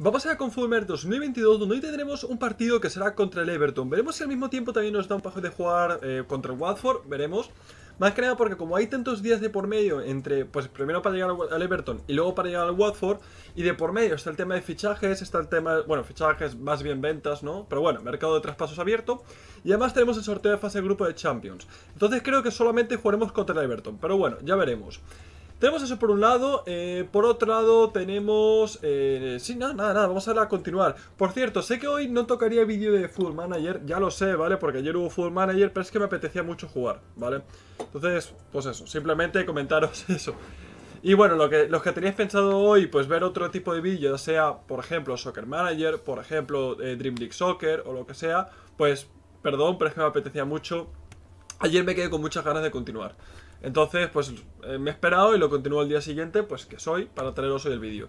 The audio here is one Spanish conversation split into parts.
Vamos a ir Fulmer 2022, donde hoy tendremos un partido que será contra el Everton. Veremos si al mismo tiempo también nos da un paso de jugar eh, contra el Watford, veremos. Más que nada porque como hay tantos días de por medio entre, pues primero para llegar al Everton y luego para llegar al Watford, y de por medio está el tema de fichajes, está el tema, bueno, fichajes más bien ventas, ¿no? Pero bueno, mercado de traspasos abierto. Y además tenemos el sorteo de fase grupo de Champions. Entonces creo que solamente jugaremos contra el Everton, pero bueno, ya veremos. Tenemos eso por un lado. Eh, por otro lado, tenemos. Eh, sí, nada, nada, nada. Vamos a, continuar. Por cierto, sé que hoy no tocaría vídeo de full Manager. Ya lo sé, ¿vale? Porque ayer hubo full Manager, pero es que me apetecía mucho jugar, ¿vale? Entonces, pues eso. Simplemente comentaros eso. Y bueno, lo que, los que teníais pensado hoy, pues ver otro tipo de vídeo, ya sea, por ejemplo, Soccer Manager, por ejemplo, eh, Dream League Soccer o lo que sea, pues perdón, pero es que me apetecía mucho ayer me quedé con muchas ganas de continuar. Entonces, pues eh, me he esperado y lo continúo al día siguiente, pues que soy, para traeros hoy el vídeo.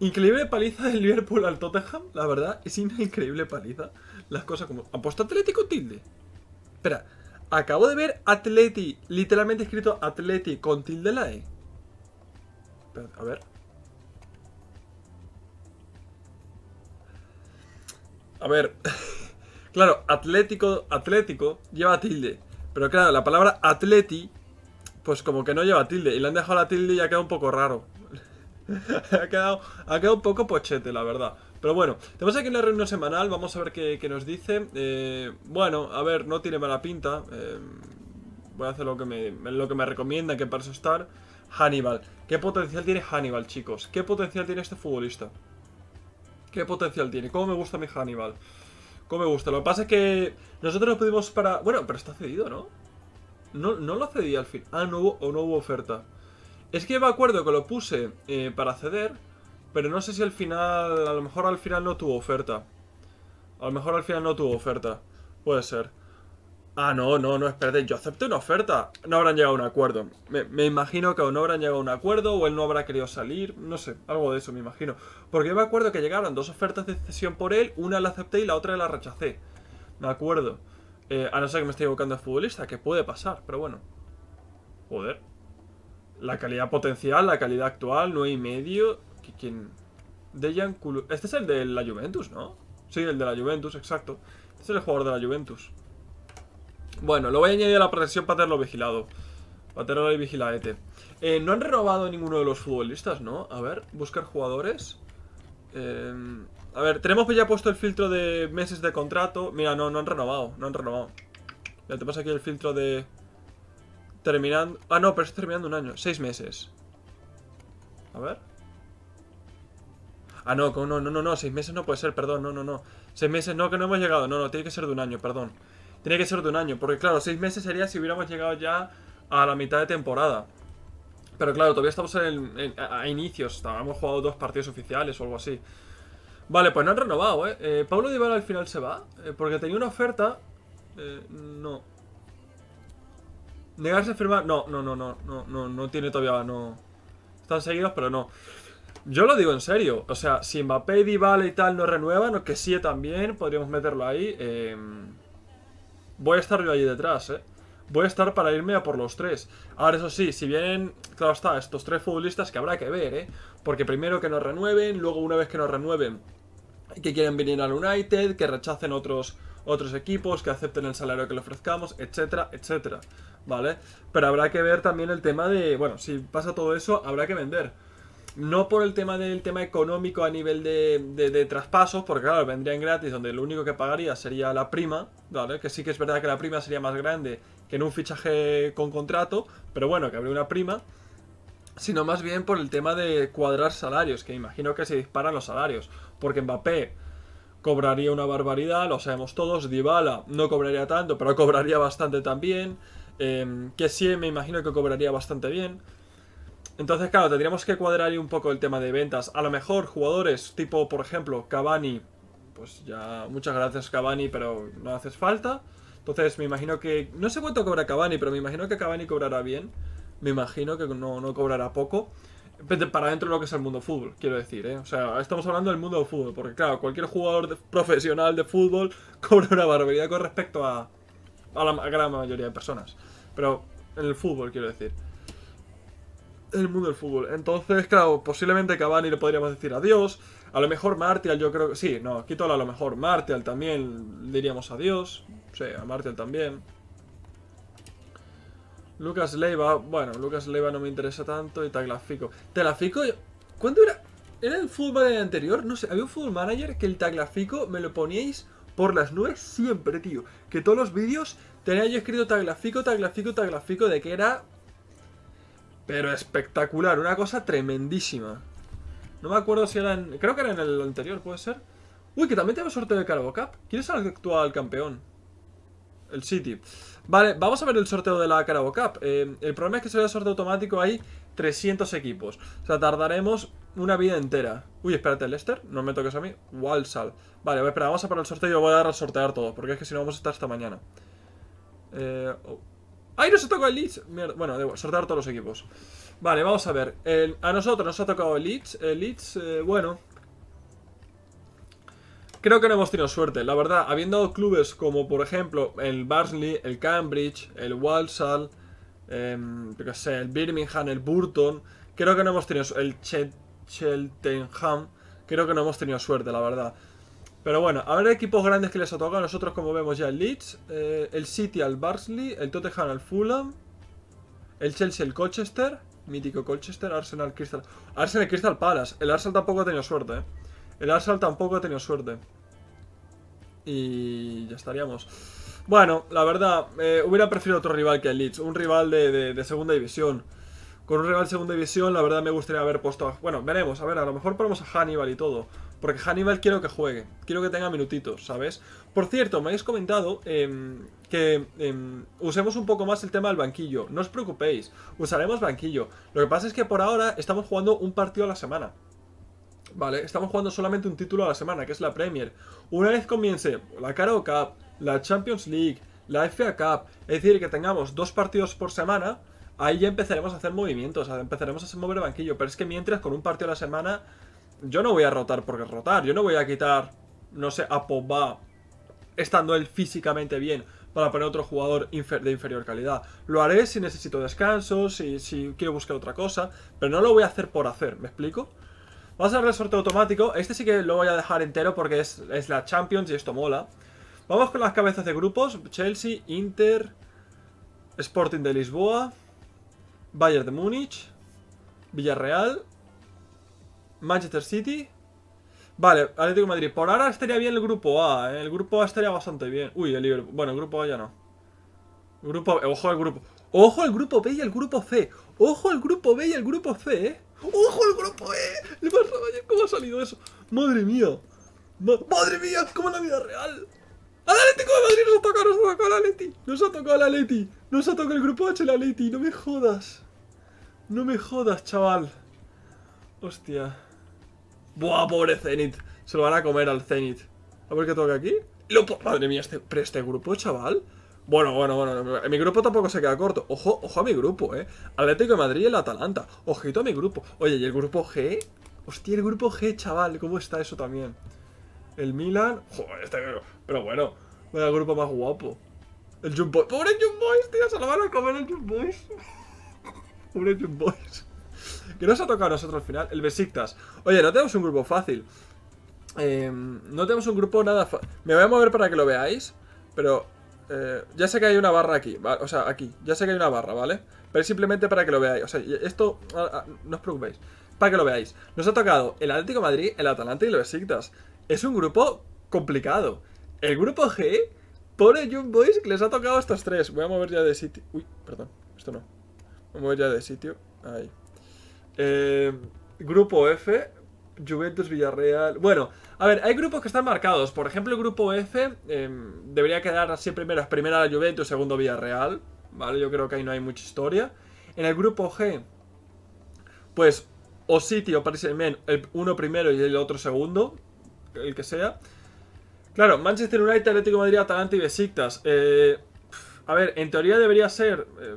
Increíble paliza del Liverpool al Tottenham, la verdad, es una increíble paliza. Las cosas como... puesto Atlético tilde? Espera, acabo de ver Atleti, literalmente escrito Atleti con tilde la E. a ver. A ver, claro, Atlético, Atlético lleva tilde. Pero claro, la palabra atleti, pues como que no lleva tilde. Y le han dejado la tilde y ha quedado un poco raro. ha, quedado, ha quedado un poco pochete, la verdad. Pero bueno, tenemos aquí una reunión semanal, vamos a ver qué, nos dice. Eh, bueno, a ver, no tiene mala pinta. Eh, voy a hacer lo que me, lo que me recomienda, que para eso estar. Hannibal. ¿Qué potencial tiene Hannibal, chicos? ¿Qué potencial tiene este futbolista? ¿Qué potencial tiene? ¿Cómo me gusta mi Hannibal? Como me gusta. Lo que pasa es que nosotros lo pudimos para... Bueno, pero está cedido, ¿no? No, no lo cedí al fin. Ah, no hubo, o no hubo oferta. Es que me acuerdo que lo puse eh, para ceder, pero no sé si al final... A lo mejor al final no tuvo oferta. A lo mejor al final no tuvo oferta. Puede ser. Ah, no, no, no, espérate, yo acepté una oferta. No habrán llegado a un acuerdo. Me, imagino que o no habrán llegado a un acuerdo o él no habrá querido salir, no sé, algo de eso me imagino. Porque yo me acuerdo que llegaron dos ofertas de cesión por él, una la acepté y la otra la rechacé. Me acuerdo. Eh, a no ser que me esté equivocando de futbolista, que puede pasar, pero bueno. Joder. La calidad potencial, la calidad actual, No hay medio. ¿Quién? Dejan Este es el de la Juventus, ¿no? Sí, el de la Juventus, exacto. Este es el jugador de la Juventus. Bueno, lo voy a añadir a la protección para tenerlo vigilado. Para tenerlo ahí vigiladete. Eh, no han renovado ninguno de los futbolistas, ¿no? A ver, buscar jugadores. Eh, a ver, tenemos que ya puesto el filtro de meses de contrato. Mira, no, no han renovado, no han renovado. Mira, te aquí el filtro de... Terminando... Ah, no, pero está terminando un año. Seis meses. A ver. Ah, no, no, no, no, no. Seis meses no puede ser, perdón. No, no, no. Seis meses, no, que no hemos llegado. No, no, tiene que ser de un año, perdón. Tiene que ser de un año, porque claro, seis meses sería si hubiéramos llegado ya a la mitad de temporada. Pero claro, todavía estamos a, inicios, hemos jugado dos partidos oficiales o algo así. Vale, pues no han renovado, ¿eh? eh Pablo Dybala al final se va, eh, porque tenía una oferta... Eh, no. Negarse a firmar... No, no, no, no, no, no, no tiene todavía, no... Están seguidos, pero no. Yo lo digo en serio, o sea, si Mbappé, y Dybala y tal no renuevan, o que sí también, podríamos meterlo ahí, eh... Voy a estar yo allí detrás, ¿eh? Voy a estar para irme a por los tres. Ahora, eso sí, si vienen, claro está, estos tres futbolistas que habrá que ver, ¿eh? Porque primero que nos renueven, luego una vez que nos renueven, que quieren venir al United, que rechacen otros, otros equipos, que acepten el salario que le ofrezcamos, etcétera, etcétera. ¿Vale? Pero habrá que ver también el tema de, bueno, si pasa todo eso, habrá que vender. No por el tema del tema económico a nivel de, de, traspasos, porque claro, vendrían gratis, donde lo único que pagaría sería la prima, ¿vale? Que sí que es verdad que la prima sería más grande que en un fichaje con contrato, pero bueno, que habría una prima. Sino más bien por el tema de cuadrar salarios, que imagino que se disparan los salarios. Porque Mbappé cobraría una barbaridad, lo sabemos todos. Dybala no cobraría tanto, pero cobraría bastante también. Eh, que sí, me imagino que cobraría bastante bien. Entonces, claro, tendríamos que cuadrar un poco el tema de ventas. A lo mejor jugadores tipo, por ejemplo, Cavani. Pues ya, muchas gracias Cavani, pero no haces falta. Entonces me imagino que... No sé cuánto cobra Cavani, pero me imagino que Cavani cobrará bien. Me imagino que no, cobrará poco. Pues, para dentro de lo que es el mundo fútbol, quiero decir, ¿eh? O sea, estamos hablando del mundo fútbol, porque claro, cualquier jugador profesional de fútbol cobra una barbaridad con respecto a, a la gran mayoría de personas. Pero en el fútbol, quiero decir el mundo del fútbol. Entonces, claro, posiblemente Cavani le podríamos decir adiós. A lo mejor Martial, yo creo que sí, no, quito a lo mejor. Martial también diríamos adiós. Sí, a Martial también. Lucas Leiva, bueno, Lucas Leiva no me interesa tanto y Taglafico. Taglafico, ¿Cuándo era? ¿Era el Fútbol anterior? No sé, había un Fútbol Manager que el Taglafico me lo poníais por las nubes siempre, tío. Que todos los vídeos tenía yo escrito Taglafico, Taglafico, Taglafico de que era pero espectacular, una cosa tremendísima. No me acuerdo si era en... Creo que era en el anterior, ¿puede ser? Uy, que también tenemos sorteo de Carabao Cup. ¿Quién es el actual campeón? El City. Vale, vamos a ver el sorteo de la Carabao Cup. Eh, el problema es que sería sorteo automático hay 300 equipos. O sea, tardaremos una vida entera. Uy, espérate, Lester, no me toques a mí. Walsall. Vale, espera, vamos a parar el sorteo y yo voy a dar a porque es que si no vamos a estar hasta mañana. Eh... Oh. ¡Ay, nos ha tocado el Leeds! Bueno, debo sortear todos los equipos. Vale, vamos a ver. a nosotros nos ha tocado el Leeds. El Leeds, eh, bueno. Creo que no hemos tenido suerte. La verdad, habiendo clubes como, por ejemplo, el Barnsley, el Cambridge, el Walsall, em, sé, el Birmingham, el Burton. Creo que no hemos tenido... El Cheltenham. Creo que no hemos tenido suerte, la verdad. Pero bueno, habrá equipos grandes que les ha Nosotros, como vemos ya, el Leeds, eh, el City al Barsley, el Tottenham al Fulham, el Chelsea al Colchester, mítico Colchester, Arsenal Crystal. Arsenal Crystal Palace. El Arsenal tampoco ha tenido suerte, eh. El Arsenal tampoco ha tenido suerte. Y ya estaríamos. Bueno, la verdad, eh, hubiera preferido otro rival que el Leeds. Un rival de, segunda división. Con un rival de segunda división, la verdad me gustaría haber puesto... Bueno, veremos. A ver, a lo mejor ponemos a Hannibal y todo. Porque Hannibal quiero que juegue, quiero que tenga minutitos, ¿sabes? Por cierto, me habéis comentado em, que em, usemos un poco más el tema del banquillo. No os preocupéis, usaremos banquillo. Lo que pasa es que por ahora estamos jugando un partido a la semana. Vale, estamos jugando solamente un título a la semana, que es la Premier. Una vez comience la Caro Cup, la Champions League, la FA Cup, es decir, que tengamos dos partidos por semana, ahí ya empezaremos a hacer movimientos, empezaremos a mover banquillo. Pero es que mientras, con un partido a la semana, yo no voy a rotar porque rotar. Yo no voy a quitar, no sé, a Pogba estando él físicamente bien para poner otro jugador de inferior calidad. Lo haré si necesito descanso, si, si quiero buscar otra cosa, pero no lo voy a hacer por hacer, ¿me explico? Vamos a ver el sorteo automático. Este sí que lo voy a dejar entero porque es, es la Champions y esto mola. Vamos con las cabezas de grupos. Chelsea, Inter, Sporting de Lisboa, Bayern de Múnich, Villarreal, Manchester City. Vale, Atlético de Madrid. Por ahora estaría bien el grupo A, ¿eh? El grupo A estaría bastante bien. Uy, el Liverpool. Bueno, el grupo A ya no. Grupo Ojo al grupo. Ojo al grupo B y al grupo C. Ojo al grupo B y al grupo C, ¿eh? ¡Ojo al grupo E! ¿Le pasa ¿Cómo ha salido eso? ¡Madre mía! ¡Madre mía! ¡Como en la vida real! ¡Al Atlético de Madrid nos ha tocado! ¡Nos ha tocado la Leti! ¡Nos ha tocado la Leti! ¡Nos ha tocado el grupo H la Leti! ¡No me jodas! ¡No me jodas, chaval! Hostia... Buah, pobre Zenith. Se lo van a comer al Zenith. A ver qué toca aquí. Madre mía, este, pero este grupo, chaval. Bueno, bueno, bueno, mi grupo tampoco se queda corto. Ojo, ojo a mi grupo, eh. Atlético de Madrid y el Atalanta. Ojito a mi grupo. Oye, ¿y el grupo G? Hostia, el grupo G, chaval. ¿Cómo está eso también? El Milan. Joder, este Pero bueno, el grupo más guapo. El Jump Boys. ¡Pobre Jump Boys, tío! Se lo van a comer el Jump Boys. Pobre Jump Boys que nos ha tocado a nosotros al final, el Besiktas. Oye, no tenemos un grupo fácil. Eh, no tenemos un grupo nada Me voy a mover para que lo veáis, pero eh, ya sé que hay una barra aquí, o sea, aquí, ya sé que hay una barra, ¿vale? Pero simplemente para que lo veáis, o sea, esto, no os preocupéis, para que lo veáis. Nos ha tocado el Atlético Madrid, el Atalante y el Besiktas. Es un grupo complicado. El grupo G, pone Young Boys, que les ha tocado a estos tres. Voy a mover ya de sitio. Uy, perdón, esto no. Voy a mover ya de sitio. Ahí. Eh, grupo F, Juventus, Villarreal. Bueno, a ver, hay grupos que están marcados. Por ejemplo, el grupo F em, debería quedar así primeras, primera la Juventus, segundo Villarreal. ¿Vale? Yo creo que ahí no hay mucha historia. En el grupo G, pues o City o Paris el uno primero y el otro segundo, el que sea. Claro, Manchester United, Atlético de Madrid, Atalanta y Besiktas. Eh, a ver, en teoría debería ser eh,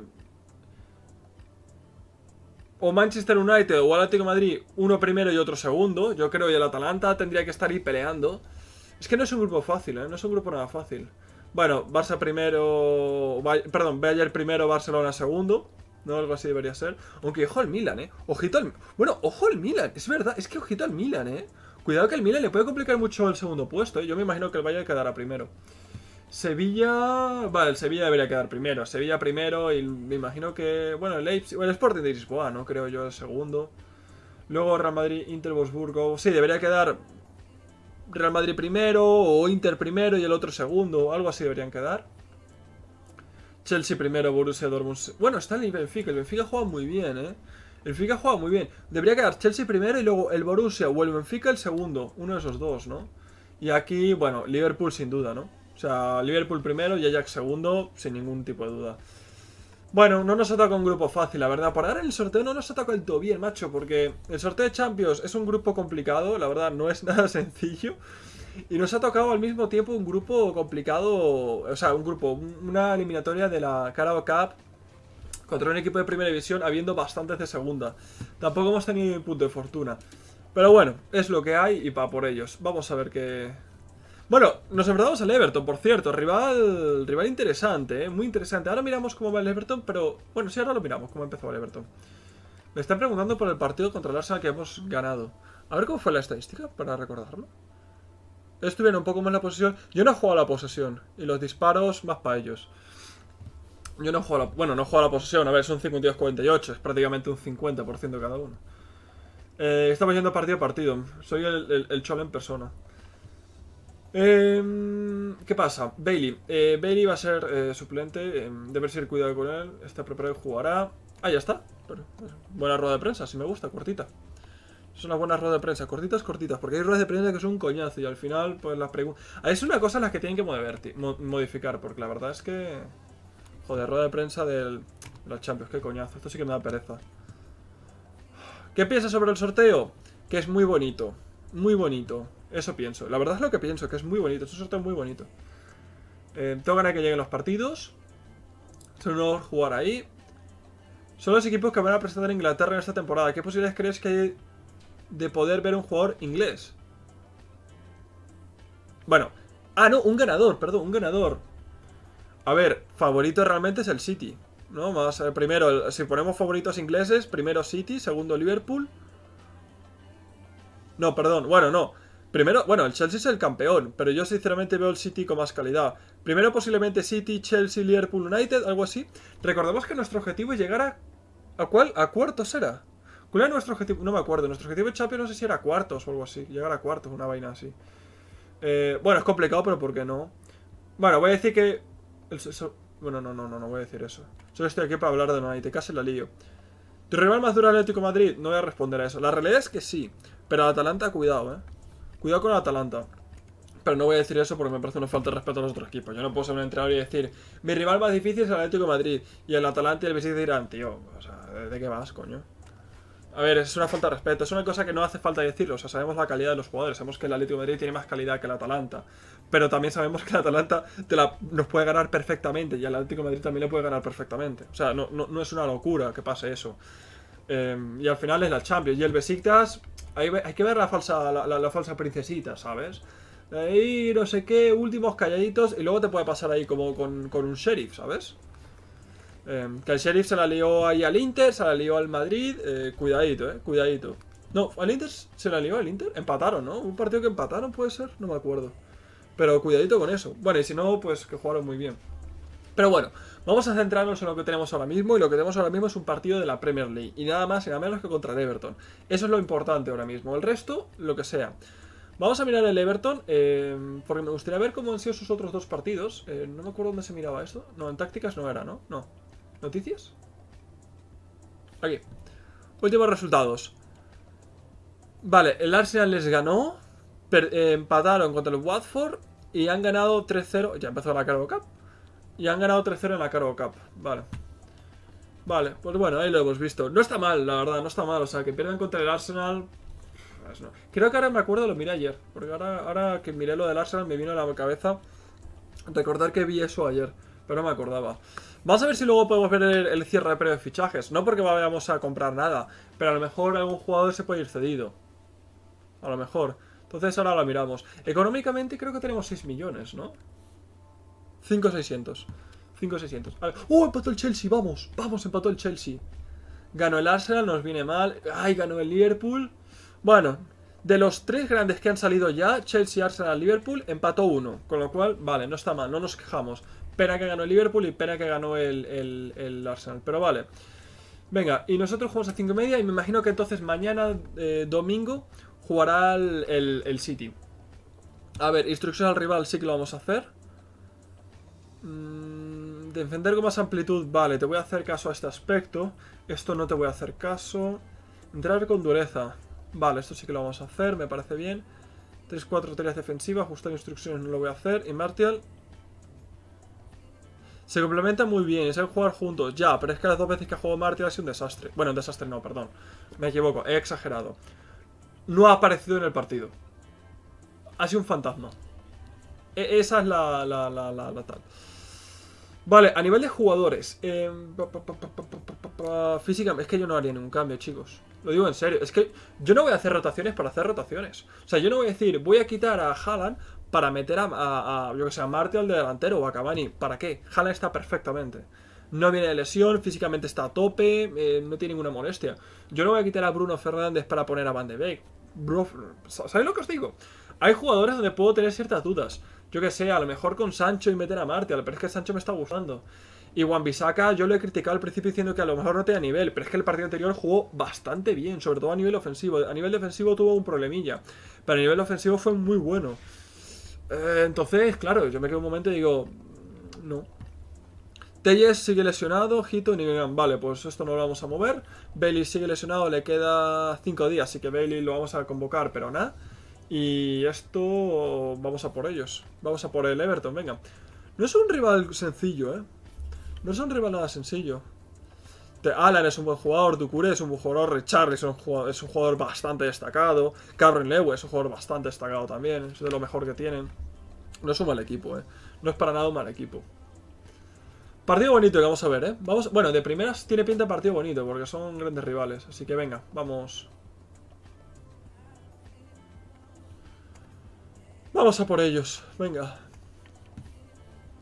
o Manchester United o Atlético Madrid, uno primero y otro segundo. Yo creo, que el Atalanta tendría que estar ahí peleando. Es que no es un grupo fácil, ¿eh? No es un grupo nada fácil. Bueno, Barça primero... Perdón, Bayern primero, Barcelona segundo. ¿no? Algo así debería ser. Aunque ojo al Milan, ¿eh? Ojito al... Bueno, ojo al Milan, es verdad. Es que ojito al Milan, ¿eh? Cuidado que el Milan le puede complicar mucho el segundo puesto, ¿eh? Yo me imagino que el Bayern quedará primero. Sevilla... Vale, el Sevilla debería quedar primero. Sevilla primero y me imagino que... Bueno, el Sporting de Lisboa, ¿no? Creo yo, el segundo. Luego Real Madrid, Inter, Wolfsburgo... Sí, debería quedar Real Madrid primero o Inter primero y el otro segundo. Algo así deberían quedar. Chelsea primero, Borussia Dortmund... Bueno, está el Benfica. El Benfica juega muy bien, ¿eh? El Benfica juega muy bien. Debería quedar Chelsea primero y luego el Borussia o el Benfica el segundo. Uno de esos dos, ¿no? Y aquí, bueno, Liverpool sin duda, ¿no? O sea, Liverpool primero y Ajax segundo, sin ningún tipo de duda. Bueno, no nos ha tocado un grupo fácil, la verdad. Para dar en el sorteo no nos ha tocado el todo bien, macho, porque el sorteo de Champions es un grupo complicado, la verdad, no es nada sencillo. Y nos ha tocado al mismo tiempo un grupo complicado, o sea, un grupo, una eliminatoria de la Carabao Cup contra un equipo de primera división, habiendo bastantes de segunda. Tampoco hemos tenido punto de fortuna. Pero bueno, es lo que hay y pa' por ellos. Vamos a ver qué, bueno, nos enfrentamos al Everton, por cierto. Rival rival interesante, ¿eh? muy interesante. Ahora miramos cómo va el Everton, pero... Bueno, sí, ahora lo miramos, cómo empezó el Everton. Me están preguntando por el partido contra el Arsenal que hemos ganado. A ver cómo fue la estadística, para recordarlo. Estuvieron un poco más en la posesión. Yo no he jugado a la posesión. Y los disparos, más para ellos. Yo no he jugado a la... Bueno, no he jugado a la posesión. A ver, son 52-48. Es prácticamente un 50% cada uno. Eh, estamos yendo partido a partido. Soy el, el, en persona. Em, ¿Qué pasa? Bailey. Eh, Bailey va a ser eh, suplente. Em, debe ser cuidado con él. Está preparado jugará. Ah, ya está. buena rueda de prensa, si me gusta, cortita. Es una buena rueda de prensa, cortitas, cortitas, porque hay ruedas de prensa que son un coñazo y al final, pues las preguntas. Ah, es una cosa las que tienen que mover, modificar, porque la verdad es que. Joder, rueda de prensa De Los Champions, qué coñazo. Esto sí que me da pereza. ¿Qué piensas sobre el sorteo? Que es muy bonito. Muy bonito. Eso pienso. La verdad es lo que pienso, que es muy bonito. Es un sorteo muy bonito. Eh, tengo ganas que lleguen los partidos. Es un jugar ahí. Son los equipos que van a presentar en Inglaterra en esta temporada. ¿Qué posibilidades crees que hay de poder ver un jugador inglés? Bueno. Ah, no, un ganador, perdón, un ganador. A ver, favorito realmente es el City. ¿No? Más, primero, si ponemos favoritos ingleses, primero City, segundo Liverpool. No, perdón, bueno, no. Primero, bueno, el Chelsea es el campeón, pero yo sinceramente veo el City con más calidad. Primero posiblemente City, Chelsea, Liverpool, United, algo así. Recordemos que nuestro objetivo es llegar a... ¿A cuál? ¿A cuartos era? ¿Cuál era nuestro objetivo? No me acuerdo. Nuestro objetivo de Champions no sé si era cuartos o algo así. Llegar a cuartos, una vaina así. Eh, bueno, es complicado, pero ¿por qué no? Bueno, voy a decir que... bueno, no, no, no, no voy a decir eso. Solo estoy aquí para hablar de United. Casi la lío. ¿Tu rival más duro Atlético Madrid? No voy a responder a eso. La realidad es que sí. Pero al Atalanta, cuidado, ¿eh? Cuidado con el Atalanta. Pero no voy a decir eso porque me parece una falta de respeto a los otros equipos. Yo no puedo ser un entrenador y decir, mi rival más difícil es el Atlético de Madrid. Y el Atalanta y el Betis dirán, tío, o sea, ¿de qué vas, coño? A ver, es una falta de respeto. Es una cosa que no hace falta decirlo. O sea, sabemos la calidad de los jugadores. Sabemos que el Atlético Madrid tiene más calidad que el Atalanta. Pero también sabemos que el Atalanta la, nos puede ganar perfectamente. Y el Atlético Madrid también le puede ganar perfectamente. O sea, no es una locura que pase eso. Em, y al final es la Champions. Y el Besiktas, hay, que ver la falsa, la, falsa princesita, ¿sabes? Ahí no sé qué, últimos calladitos. Y luego te puede pasar ahí como con, un sheriff, ¿sabes? Em, que el sheriff se la lió ahí al Inter, se la lió al Madrid. Eh, cuidadito, eh, cuidadito. No, al Inter se la lió al Inter. Empataron, ¿no? Un partido que empataron puede ser, no me acuerdo. Pero cuidadito con eso. Bueno, y si no, pues que jugaron muy bien. Pero bueno, vamos a centrarnos en lo que tenemos ahora mismo y lo que tenemos ahora mismo es un partido de la Premier League y nada más y nada menos que contra el Everton. Eso es lo importante ahora mismo, el resto, lo que sea. Vamos a mirar el Everton, eh, porque me gustaría ver cómo han sido sus otros dos partidos. Eh, no me acuerdo dónde se miraba esto. No, en tácticas no era, ¿no? No. ¿Noticias? Aquí. Últimos resultados. Vale, el Arsenal les ganó, eh, empataron contra el Watford y han ganado 3-0. Ya empezó la Cargo Cup. Y han ganado 3-0 en la Cargo Cup. Vale. Vale, pues bueno, ahí lo hemos visto. No está mal, la verdad, no está mal. O sea, que pierdan contra el Arsenal... Pues creo que ahora me acuerdo, lo miré ayer. Porque ahora, ahora que miré lo del Arsenal me vino a la cabeza recordar que vi eso ayer. Pero no me acordaba. Vamos a ver si luego podemos ver el, cierre de pre fichajes. No porque vayamos a comprar nada, pero a lo mejor algún jugador se puede ir cedido. A lo mejor. Entonces ahora lo miramos. Económicamente creo que tenemos 6 millones, ¿no? 5-600. 5-600. ¡Uh! Empató el Chelsea, vamos. Vamos, empató el Chelsea. Ganó el Arsenal, nos viene mal. ¡Ay! Ganó el Liverpool. Bueno, de los tres grandes que han salido ya, Chelsea, Arsenal, Liverpool, empató uno. Con lo cual, vale, no está mal, no nos quejamos. Pena que ganó el Liverpool y pena que ganó el, Arsenal. Pero vale. Venga, y nosotros jugamos a 5 y media y me imagino que entonces mañana, eh, domingo, jugará el, City. A ver, Instrucción al rival sí que lo vamos a hacer. Mm, defender con más amplitud, vale, te voy a hacer caso a este aspecto. Esto no te voy a hacer caso. Entrar con dureza. Vale, esto sí que lo vamos a hacer, me parece bien. 3-4 tareas defensivas, ajustar instrucciones no lo voy a hacer. Y Martial... Se complementa muy bien, Es el jugar juntos. Ya, pero es que las dos veces que ha jugado Martial ha sido un desastre. Bueno, un desastre no, perdón. Me equivoco, he exagerado. No ha aparecido en el partido. Ha sido un fantasma. E-, esa es la, la, la tal. Vale, a nivel de jugadores. físicamente, es que yo no haría ningún cambio, chicos. Lo digo en serio. Es que yo no voy a hacer rotaciones para hacer rotaciones. O sea, yo no voy a decir, voy a quitar a Haaland para meter a, yo que sé, a Martial de delantero o a Cavani. ¿Para qué? Haaland está perfectamente. No viene de lesión, físicamente está a tope, eh, no tiene ninguna molestia. Yo no voy a quitar a Bruno Fernández para poner a Van de Beek. ¿Sabéis lo que os digo? Hay jugadores donde puedo tener ciertas dudas. Yo qué sé, a lo mejor con Sancho y meter a Martial, pero es que Sancho me está gustando. Y Juan yo lo he criticado al principio diciendo que a lo mejor no tenía nivel, pero es que el partido anterior jugó bastante bien, sobre todo a nivel ofensivo. A nivel defensivo tuvo un problemilla, pero a nivel ofensivo fue muy bueno. Eh, entonces, claro, yo me quedo un momento y digo, no. Telles sigue lesionado, Hito y Vale, pues esto no lo vamos a mover. Bailey sigue lesionado, le queda 5 días, así que Bailey lo vamos a convocar, pero nada. Y esto... Vamos a por ellos. Vamos a por el Everton, venga. No es un rival sencillo, ¿eh? No es un rival nada sencillo. Alan es un buen jugador, Ducuré es un buen jugador, Richard es un jugador bastante destacado, Cameron Lewis es un jugador bastante destacado también, es de lo mejor que tienen. No es un mal equipo, ¿eh? No es para nada un mal equipo. Partido bonito que vamos a ver, ¿eh? Vamos, bueno, de primeras tiene pinta de partido bonito porque son grandes rivales, así que venga, vamos... Vamos a por ellos, venga.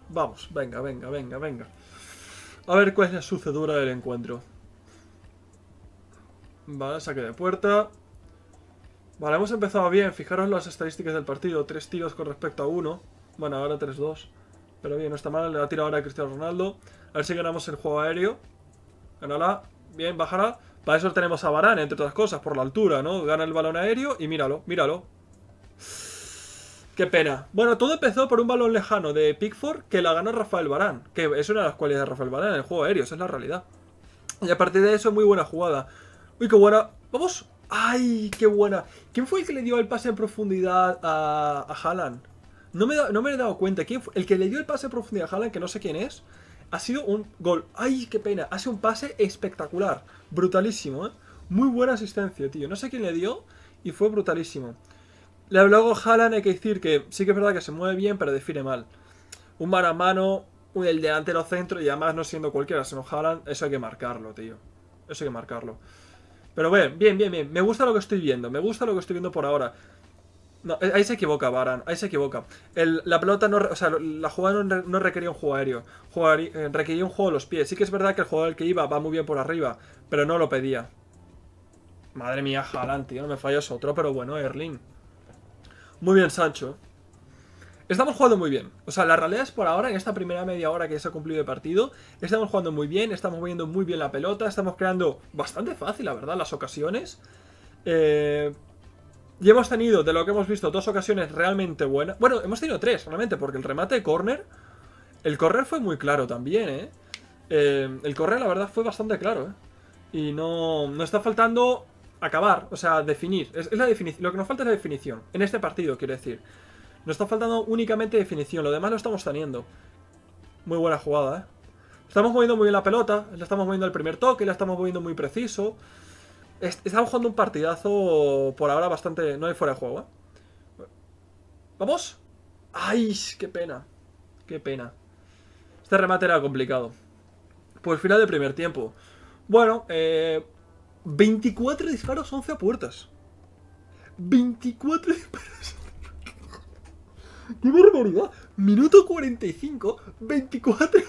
Vamos, venga, venga, venga, venga. A ver cuál es la sucedura del encuentro. Vale, saque de puerta. Vale, hemos empezado bien. Fijaros las estadísticas del partido. Tres tiros con respecto a uno. Bueno, ahora tres, dos Pero bien, no está mal. Le ha tirado ahora a Cristiano Ronaldo. A ver si ganamos el juego aéreo. Ganala. Bien, bajará. Para eso tenemos a Barán, entre otras cosas, por la altura, ¿no? Gana el balón aéreo y míralo, míralo. Qué pena. Bueno, todo empezó por un balón lejano de Pickford que la ganó Rafael Barán, que es una de las cualidades de Rafael Barán en el juego aéreo, esa es la realidad. Y a partir de eso, muy buena jugada. Uy, qué buena. Vamos. ¡Ay, qué buena! ¿Quién fue el que le dio el pase en profundidad a, a Haaland? No me, he dado cuenta. ¿Quién El que le dio el pase en profundidad a Haaland, que no sé quién es, ha sido un gol. ¡Ay, qué pena! Hace un pase espectacular. Brutalísimo, ¿eh? Muy buena asistencia, tío. No sé quién le dio y fue brutalísimo. Luego Haaland hay que decir que sí que es verdad que se mueve bien, pero define mal. Un mano a mano, un, el delantero centro y además no siendo cualquiera, sino Haaland, eso hay que marcarlo, tío. Eso hay que marcarlo. Pero bueno, bien, bien, bien. Me gusta lo que estoy viendo, me gusta lo que estoy viendo por ahora. No, eh, ahí se equivoca Baran, ahí se equivoca. la pelota no, o sea, la jugada no, requería un juego aéreo, eh, requería un juego de los pies. Sí que es verdad que el jugador que iba va muy bien por arriba, pero no lo pedía. Madre mía, Haaland, tío, no me fallas otro, pero bueno, Erling. Muy bien, Sancho. Estamos jugando muy bien. O sea, la realidad es por ahora, en esta primera media hora que se ha cumplido el partido, estamos jugando muy bien, estamos moviendo muy bien la pelota, estamos creando bastante fácil, la verdad, las ocasiones. Eh, y hemos tenido, de lo que hemos visto, dos ocasiones realmente buenas. Bueno, hemos tenido tres, realmente, porque el remate de córner, el correr fue muy claro también, ¿eh? eh el correr, la verdad, fue bastante claro, ¿eh? Y no, no está faltando acabar, o sea, definir. Es, la definición. Lo que nos falta es la definición. En este partido, quiero decir. Nos está faltando únicamente definición. Lo demás lo estamos teniendo. Muy buena jugada, ¿eh? Estamos moviendo muy bien la pelota. La estamos moviendo al primer toque. La estamos moviendo muy preciso. estamos jugando un partidazo por ahora bastante... No hay fuera de juego, ¿eh? ¿Vamos? ¡Ay! ¡Qué pena! ¡Qué pena! Este remate era complicado. Pues final de primer tiempo. Bueno, eh, 24 disparos, 11 a puertas. 24 disparos. ¡Qué barbaridad! Minuto 45, 24.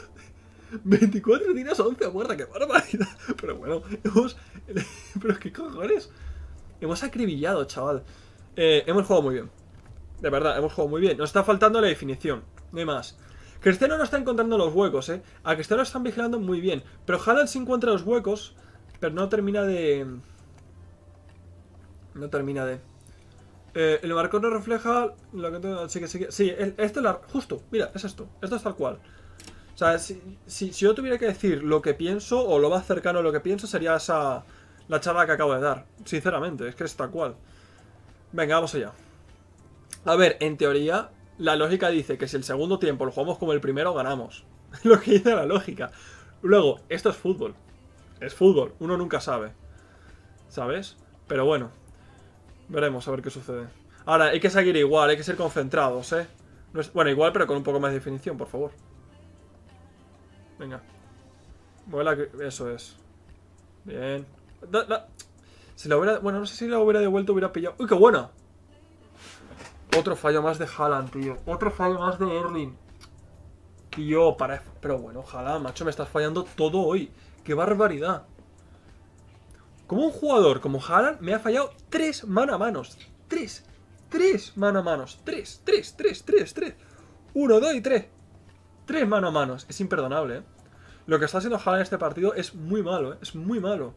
24 tiras, 11 a puerta, qué barbaridad. Pero bueno, hemos. Pero qué cojones. Hemos acribillado, chaval. Eh, hemos jugado muy bien. De verdad, hemos jugado muy bien. Nos está faltando la definición. No hay más. Cristiano no está encontrando los huecos, eh. A Cristiano lo están vigilando muy bien. Pero Haaland se encuentra los huecos. Pero no termina de... No termina de... Eh, el marcón no refleja Sí, que sí, sí esto es Justo, mira, es esto. Esto es tal cual. O sea, si, si, yo tuviera que decir lo que pienso o lo más cercano a lo que pienso sería esa... La charla que acabo de dar. Sinceramente, es que es tal cual. Venga, vamos allá. A ver, en teoría, la lógica dice que si el segundo tiempo lo jugamos como el primero, ganamos. lo que dice la lógica. Luego, esto es fútbol es fútbol, uno nunca sabe. ¿Sabes? Pero bueno, veremos a ver qué sucede. Ahora, hay que seguir igual, hay que ser concentrados, ¿eh? No es, bueno, igual, pero con un poco más de definición, por favor. Venga. Vuela, eso es. Bien. Si la hubiera... Bueno, no sé si la hubiera devuelto, hubiera pillado... ¡Uy, qué buena! Otro fallo más de Haaland, tío. Otro fallo más de Erling. Tío, para... Pero bueno, ojalá, macho, me estás fallando todo hoy. ¡Qué barbaridad! Como un jugador como Haaland me ha fallado tres mano a manos. Tres. Tres mano a manos. Tres, tres, tres, tres, tres. Uno, dos y tres. Tres mano a manos. Es imperdonable, ¿eh? Lo que está haciendo Haaland en este partido es muy malo, ¿eh? Es muy malo.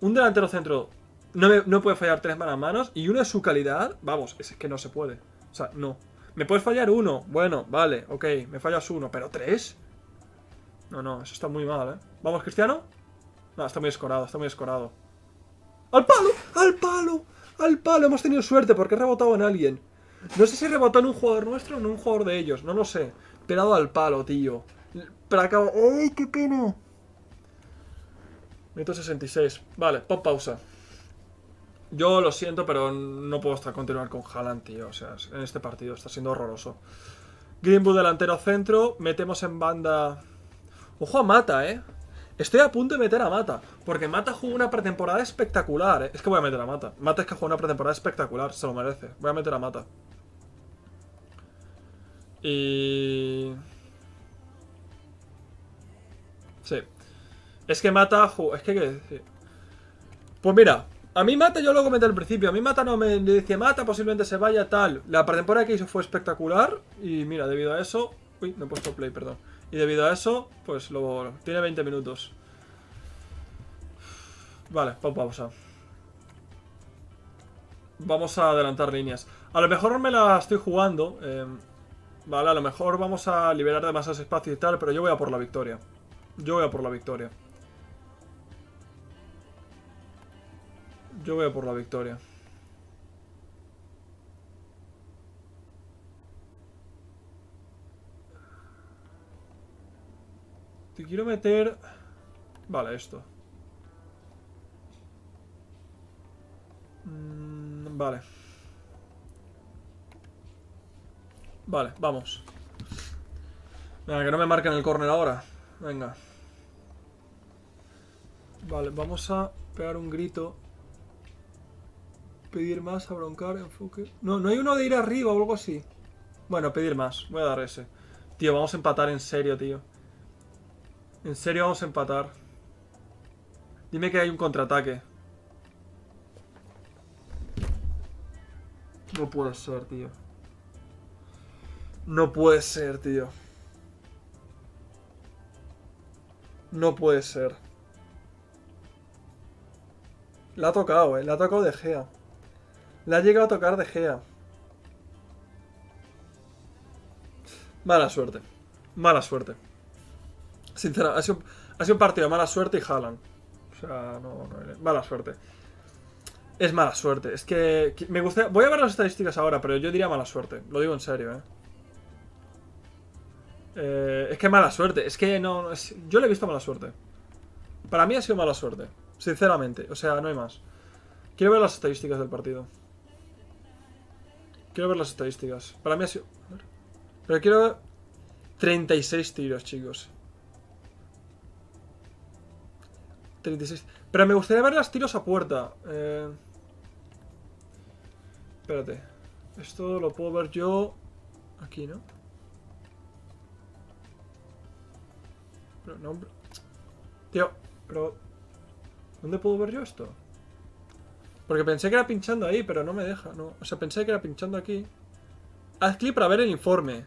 Un delantero centro no, puede fallar tres mano a manos y uno de su calidad, vamos, es que no se puede. O sea, no. Me puedes fallar uno. Bueno, vale, ok, me fallas uno, pero tres. No, no, eso está muy mal, ¿eh? ¿Vamos, Cristiano? No, está muy escorado, está muy escorado. ¡Al palo! ¡Al palo! ¡Al palo! Hemos tenido suerte porque he rebotado en alguien. No sé si rebotó en un jugador nuestro o en un jugador de ellos. No lo sé. Pelado al palo, tío. Para acabo... ¡Ay, qué pena! 66. Vale, pop pausa. Yo lo siento, pero no puedo estar continuar con Haaland, tío. O sea, en este partido está siendo horroroso. Greenwood delantero centro. Metemos en banda Ojo a Mata, ¿eh? Estoy a punto de meter a Mata, porque Mata jugó una pretemporada espectacular. ¿eh? Es que voy a meter a Mata. Mata es que jugó una pretemporada espectacular, se lo merece. Voy a meter a Mata. Y... Sí. Es que Mata... Es que... Pues mira, a mí Mata yo lo comenté al principio. A mí Mata no me dice Mata, posiblemente se vaya tal. La pretemporada que hizo fue espectacular. Y mira, debido a eso... Uy, no he puesto play, perdón. Y debido a eso, pues lo... Tiene 20 minutos. Vale, vamos pausa. Vamos a adelantar líneas. A lo mejor me la estoy jugando. Eh, vale, a lo mejor vamos a liberar demasiados espacios y tal, pero yo voy a por la victoria. Yo voy a por la victoria. Yo voy a por la victoria. quiero meter... Vale, esto. Mm, vale. Vale, vamos. Venga, que no me marquen el córner ahora. Venga. Vale, vamos a pegar un grito. Pedir más, a broncar, enfoque... No, no hay uno de ir arriba o algo así. Bueno, pedir más. Voy a dar ese. Tío, vamos a empatar en serio, tío. En serio vamos a empatar. Dime que hay un contraataque. No puede ser, tío. No puede ser, tío. No puede ser. La ha tocado, eh. La ha tocado de Gea. La ha llegado a tocar de Gea. Mala suerte. Mala suerte. Sinceramente, ha sido, un partido de mala suerte y jalan. O sea, no, no, eh, mala suerte. Es mala suerte. Es que, me gusta. Voy a ver las estadísticas ahora, pero yo diría mala suerte. Lo digo en serio, ¿eh? eh es que mala suerte. Es que no. yo le he visto mala suerte. Para mí ha sido mala suerte. Sinceramente. O sea, no hay más. Quiero ver las estadísticas del partido. Quiero ver las estadísticas. Para mí ha sido... Pero quiero ver... 36 tiros, chicos. 36. Pero me gustaría ver las tiros a puerta. Eh, espérate. Esto lo puedo ver yo aquí, ¿no? Pero no, Tío, pero... ¿Dónde puedo ver yo esto? Porque pensé que era pinchando ahí, pero no me deja, ¿no? O sea, pensé que era pinchando aquí. Haz clic para ver el informe.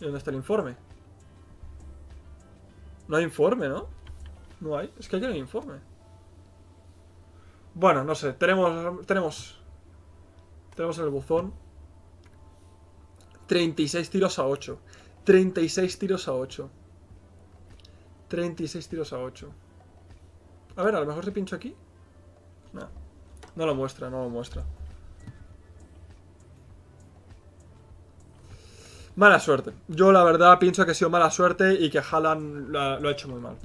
¿Y dónde está el informe? No hay informe, ¿no? No hay. Es que aquí no informe. Bueno, no sé. Tenemos... Tenemos... Tenemos el buzón. 36 tiros a 8. 36 tiros a 8. 36 tiros a 8. A ver, a lo mejor se pincho aquí. No. No lo muestra, no lo muestra. Mala suerte. Yo la verdad pienso que ha sido mala suerte y que Haaland lo ha hecho muy mal.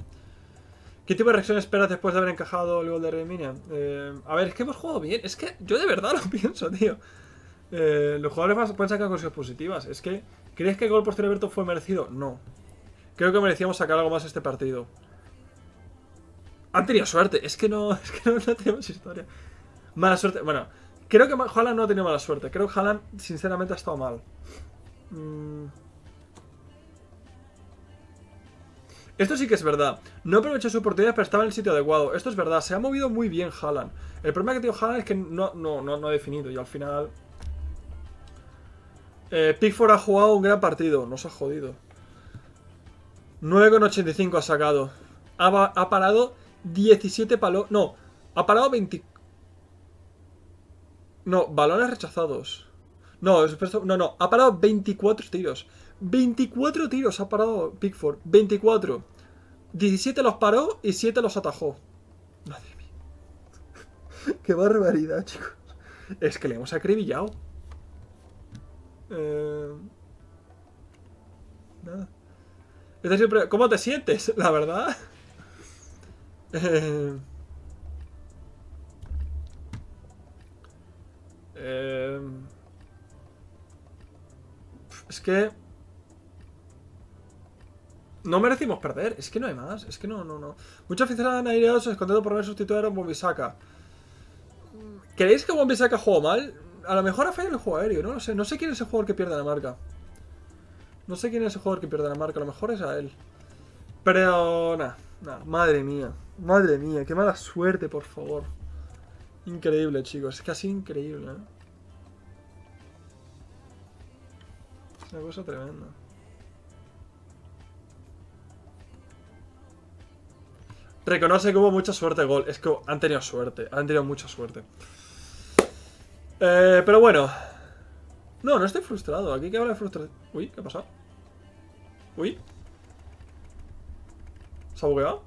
¿Qué tipo de reacción esperas después de haber encajado el gol de Reminia? Eh, a ver, es que hemos jugado bien. Es que yo de verdad lo pienso, tío. Eh, los jugadores pueden sacar cosas positivas. Es que, ¿crees que el gol posterior fue merecido? No. Creo que merecíamos sacar algo más este partido. Han tenido suerte. Es que no, es que no, tenemos historia. Mala suerte. Bueno, creo que Haaland no ha tenido mala suerte. Creo que Haaland, sinceramente, ha estado mal. Mmm Esto sí que es verdad. No aprovechó su oportunidad, pero estaba en el sitio adecuado. Esto es verdad. Se ha movido muy bien Haaland. El problema que tiene Haaland es que no, no, no, ha definido. Y al final... Eh, Pickford ha jugado un gran partido. No se ha jodido. 9,85 ha sacado. Ha, parado 17 palos. No, ha parado 20. No, balones rechazados. No, no, no. Ha parado 24 tiros. 24 tiros ha parado Pickford. 24. 17 los paró y 7 los atajó. Madre mía. Qué barbaridad, chicos. Es que le hemos acribillado. Eh, nada. ¿Cómo te sientes? La verdad. Eh, eh, es que... No merecimos perder, es que no hay más, es que no, no, no. Muchas aficionados han aireado por haber sustituido a Bombisaka. ¿Creéis que Bombisaka jugó mal? A lo mejor ha fallado el juego aéreo, no lo sé. No sé quién es el jugador que pierde la marca. No sé quién es el jugador que pierde la marca, a lo mejor es a él. Pero, nada, madre mía, madre mía, qué mala suerte, por favor. Increíble, chicos, es casi increíble, ¿eh? Una cosa tremenda. Reconoce que hubo mucha suerte gol. Es que han tenido suerte. Han tenido mucha suerte. Eh, pero bueno. No, no estoy frustrado. Aquí que habla de frustración. Uy, ¿qué ha pasado? Uy. ¿Se ha bugueado?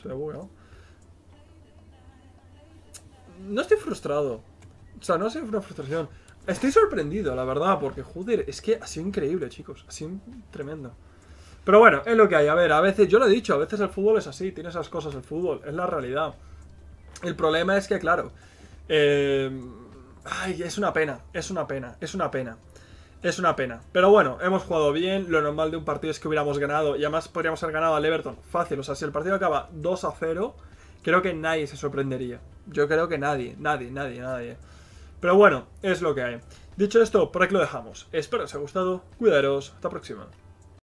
Se ha bugueado. No estoy frustrado. O sea, no ha sido una frustración. Estoy sorprendido, la verdad, porque joder, es que ha sido increíble, chicos. Ha sido tremendo. Pero bueno, es lo que hay. A ver, a veces, yo lo he dicho, a veces el fútbol es así, tiene esas cosas el fútbol, es la realidad. El problema es que, claro, eh, ay, es una pena, es una pena, es una pena. Es una pena. Pero bueno, hemos jugado bien. Lo normal de un partido es que hubiéramos ganado. Y además podríamos haber ganado al Everton. Fácil. O sea, si el partido acaba 2 a 0, creo que nadie se sorprendería. Yo creo que nadie, nadie, nadie, nadie. Pero bueno, es lo que hay. Dicho esto, por aquí lo dejamos. Espero que os haya gustado. Cuidaros. Hasta la próxima.